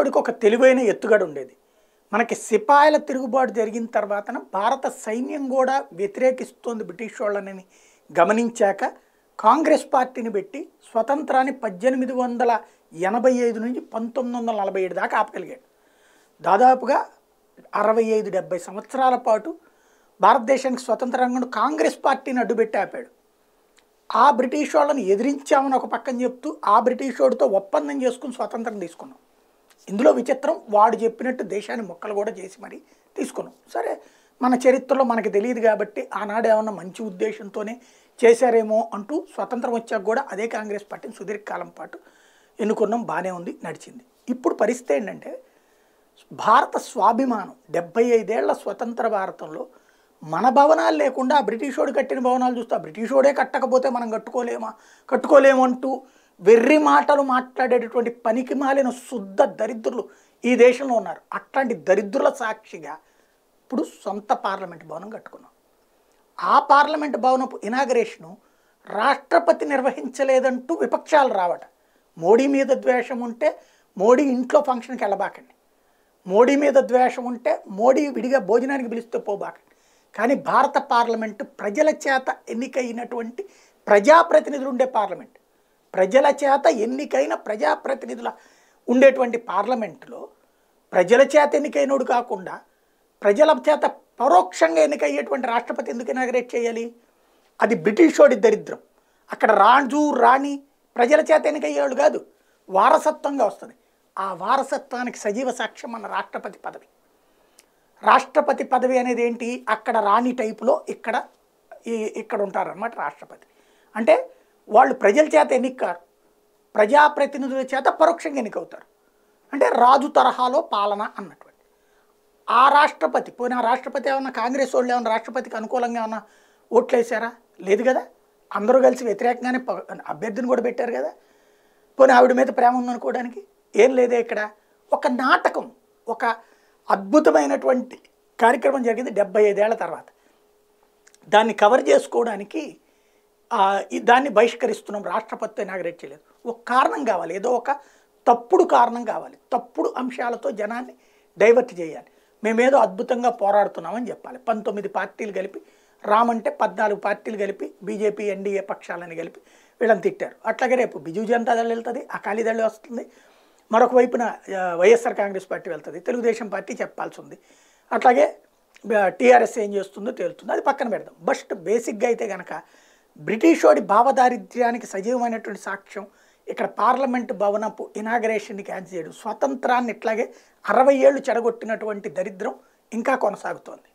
ఇతడికి ఒక తెలివైన ఎత్తుగడ ఉండేది మనకి సిపాయిల తిరుగుబాటు జరిగిన తర్వాతన భారత సైన్యం కూడా వ్యతిరేకిస్తోంది బ్రిటిష్ వాళ్ళని గమనించాక కాంగ్రెస్ పార్టీని పెట్టి స్వతంత్రాన్ని పద్దెనిమిది వందల ఎనభై ఐదు నుంచి పంతొమ్మిది వందల నలభై ఏడు దాకా ఆపగలిగాడు దాదాపుగా అరవై ఐదు డెబ్బై సంవత్సరాల పాటు భారతదేశానికి స్వతంత్రంగా కాంగ్రెస్ పార్టీని అడ్డుపెట్టి ఆపాడు ఆ బ్రిటిష్ వాళ్ళని ఎదిరించామని ఒక పక్కన చెప్తూ ఆ బ్రిటిష్ వాడితో ఒప్పందం చేసుకుని స్వతంత్రం తీసుకున్నాం ఇందులో విచిత్రం వాడు చెప్పినట్టు దేశాన్ని మొక్కలు కూడా చేసి మరి తీసుకున్నాం సరే మన చరిత్రలో మనకి తెలియదు కాబట్టి ఆనాడు ఏమన్నా మంచి ఉద్దేశంతోనే చేశారేమో అంటూ స్వతంత్రం వచ్చాక కూడా అదే కాంగ్రెస్ పార్టీని సుదీర్ఘకాలం పాటు ఎన్నుకున్నాం బాగానే ఉంది నడిచింది ఇప్పుడు పరిస్థితి ఏంటంటే భారత స్వాభిమానం డెబ్బై ఐదేళ్ల స్వతంత్ర భారతంలో మన భవనాలు లేకుండా బ్రిటిషోడు కట్టిన భవనాలు చూస్తే బ్రిటిషోడే కట్టకపోతే మనం కట్టుకోలేమా కట్టుకోలేమంటూ వెర్రి మాటలు మాట్లాడేటటువంటి పనికి మాలిన శుద్ధ దరిద్రులు ఈ దేశంలో ఉన్నారు అట్లాంటి దరిద్రుల సాక్షిగా ఇప్పుడు సొంత పార్లమెంట్ భవనం కట్టుకున్నాం ఆ పార్లమెంట్ భవనపు ఇనాగరేషను రాష్ట్రపతి నిర్వహించలేదంటూ విపక్షాలు రావట మోడీ మీద ద్వేషం ఉంటే మోడీ ఇంట్లో ఫంక్షన్కి వెళ్ళబాకండి మోడీ మీద ద్వేషం ఉంటే మోడీ విడిగా భోజనానికి పిలిస్తే పోబాకండి కానీ భారత పార్లమెంటు ప్రజల చేత ఎన్నికైనటువంటి ప్రజాప్రతినిధులు ఉండే పార్లమెంట్ ప్రజల చేత ఎన్నికైన ప్రజాప్రతినిధుల ఉండేటువంటి పార్లమెంటులో ప్రజల చేత ఎన్నికైనడు కాకుండా ప్రజల చేత పరోక్షంగా ఎన్నికయ్యేటువంటి రాష్ట్రపతి ఎందుకు ఇనాగరేట్ చేయాలి అది బ్రిటిషోడి దరిద్రం అక్కడ రాజు రాణి ప్రజల చేత ఎన్నికయ్యేవాడు కాదు వారసత్వంగా వస్తుంది ఆ వారసత్వానికి సజీవ సాక్ష్యం మన రాష్ట్రపతి పదవి రాష్ట్రపతి పదవి అనేది ఏంటి అక్కడ రాణి టైపులో ఇక్కడ ఇక్కడ ఉంటారనమాట రాష్ట్రపతి అంటే వాళ్ళు ప్రజల చేత ఎన్నికారు ప్రజాప్రతినిధుల చేత పరోక్షంగా ఎన్నికవుతారు అంటే రాజు తరహాలో పాలన అన్నటువంటి ఆ రాష్ట్రపతి పోయిన రాష్ట్రపతి ఏమన్నా కాంగ్రెస్ వాళ్ళు ఏమన్నా రాష్ట్రపతికి అనుకూలంగా ఏమన్నా ఓట్లు వేసారా లేదు కదా అందరూ కలిసి వ్యతిరేకంగానే అభ్యర్థిని కూడా పెట్టారు కదా పోనీ ఆవిడ మీద ప్రేమ ఉందనుకోవడానికి ఏం లేదే ఇక్కడ ఒక నాటకం ఒక అద్భుతమైనటువంటి కార్యక్రమం జరిగింది డెబ్బై ఐదేళ్ల తర్వాత దాన్ని కవర్ చేసుకోవడానికి దాన్ని బహిష్కరిస్తున్నాం రాష్ట్రపతి నాగరెడ్డి చేయలేదు ఒక కారణం కావాలి ఏదో ఒక తప్పుడు కారణం కావాలి తప్పుడు అంశాలతో జనాన్ని డైవర్ట్ చేయాలి మేమేదో అద్భుతంగా పోరాడుతున్నామని చెప్పాలి పంతొమ్మిది పార్టీలు కలిపి రామంటే పద్నాలుగు పార్టీలు కలిపి బీజేపీ ఎన్డీఏ పక్షాలని కలిపి వీళ్ళని తిట్టారు అట్లాగే రేపు బిజు జనతా దళ వెళ్తుంది అకాలీ దళ వస్తుంది మరొక వైపున వైఎస్ఆర్ కాంగ్రెస్ పార్టీ వెళ్తుంది తెలుగుదేశం పార్టీ చెప్పాల్సి ఉంది అట్లాగే టీఆర్ఎస్ ఏం చేస్తుందో తేలుతుందో అది పక్కన పెడదాం బస్ట్ బేసిక్గా అయితే కనుక బ్రిటిష్ వాడి భావదారిద్ర్యానికి సజీవమైనటువంటి సాక్ష్యం ఇక్కడ పార్లమెంటు భవనపు ఇనాగ్రేషన్ని క్యాన్సిల్ చేయడం స్వతంత్రాన్ని ఇట్లాగే అరవై ఏళ్ళు చెడగొట్టినటువంటి దరిద్రం ఇంకా కొనసాగుతోంది